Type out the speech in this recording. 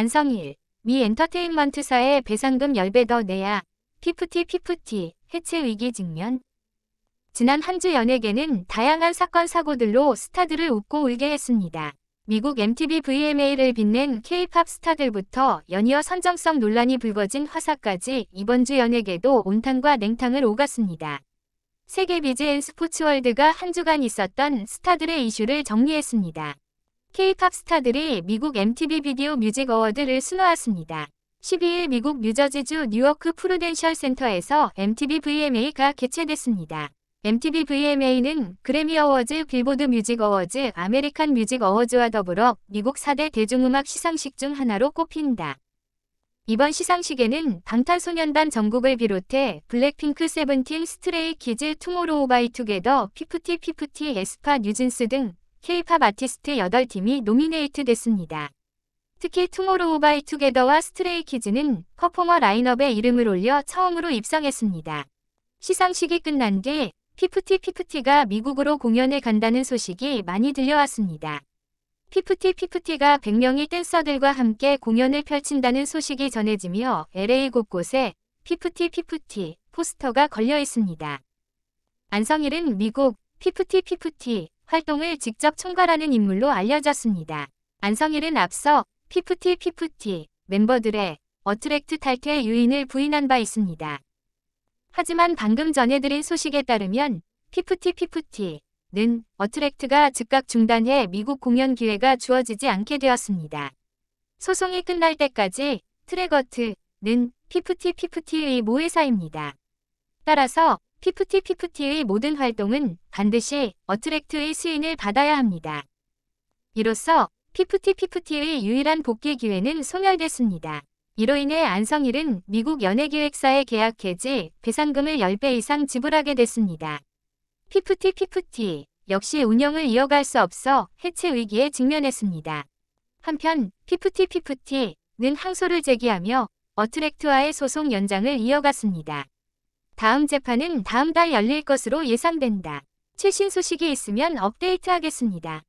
안성일, 미엔터테인먼트사의 배상금 10배 더 내야 피프티 피프티 해체 위기 직면 지난 한 주 연예계는 다양한 사건 사고들로 스타들을 웃고 울게 했습니다. 미국 MTV VMA를 빛낸 K-팝 스타들부터 연이어 선정성 논란이 불거진 화사까지 이번 주 연예계도 온탕과 냉탕을 오갔습니다. 세계 비 g n 스포츠월드가 한 주간 있었던 스타들의 이슈를 정리했습니다. K-팝 스타들이 미국 MTV 비디오 뮤직 어워드를 수놓았습니다. 12일 미국 뉴저지주 뉴워크 프루덴셜 센터에서 MTV VMA가 개최됐습니다. MTV VMA는 그래미 어워즈, 빌보드 뮤직 어워즈, 아메리칸 뮤직 어워즈와 더불어 미국 4대 대중음악 시상식 중 하나로 꼽힌다. 이번 시상식에는 방탄소년단 정국을 비롯해 블랙핑크 세븐틴, 스트레이 키즈, 투모로우 바이 투게더, 피프티 피프티, 에스파, 뉴진스 등 K-팝 아티스트 8팀이 노미네이트 됐습니다. 특히 투모로우바이투게더와 스트레이키즈는 퍼포머 라인업에 이름을 올려 처음으로 입성했습니다. 시상식이 끝난 뒤 피프티 피프티가 미국으로 공연을 간다는 소식이 많이 들려왔습니다. 피프티 피프티가 100명의 댄서들과 함께 공연을 펼친다는 소식이 전해지며 LA 곳곳에 피프티 피프티 포스터가 걸려 있습니다. 안성일은 미국 피프티 피프티 활동을 직접 총괄하는 인물로 알려졌습니다. 안성일은 앞서 피프티 피프티 멤버들의 어트랙트 탈퇴 유인을 부인한 바 있습니다. 하지만 방금 전해드린 소식에 따르면 피프티 피프티는 어트랙트가 즉각 중단해 미국 공연 기회가 주어지지 않게 되었습니다. 소송이 끝날 때까지 트래거트는 피프티 피프티의 모회사입니다. 따라서 피프티피프티의 모든 활동은 반드시 어트랙트의 수인을 받아야 합니다. 이로써 피프티피프티의 유일한 복귀 기회는 소멸됐습니다. 이로 인해 안성일은 미국 연예기획사에 계약해지 배상금을 10배 이상 지불하게 됐습니다. 피프티피프티 역시 운영을 이어갈 수 없어 해체 위기에 직면했습니다. 한편 피프티피프티는 항소를 제기하며 어트랙트와의 소송 연장을 이어갔습니다. 다음 재판은 다음 달 열릴 것으로 예상된다. 최신 소식이 있으면 업데이트하겠습니다.